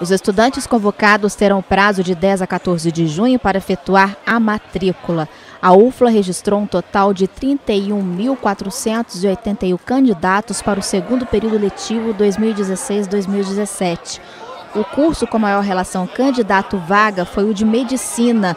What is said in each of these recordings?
Os estudantes convocados terão prazo de 10 a 14 de junho para efetuar a matrícula. A UFLA registrou um total de 31.481 candidatos para o segundo período letivo 2016-2017. O curso com maior relação candidato-vaga foi o de Medicina,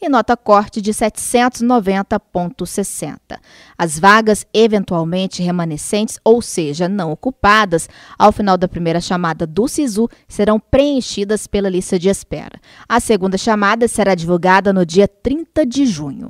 e nota corte de 790,60. As vagas eventualmente remanescentes, ou seja, não ocupadas, ao final da primeira chamada do SISU, serão preenchidas pela lista de espera. A segunda chamada será divulgada no dia 30 de junho.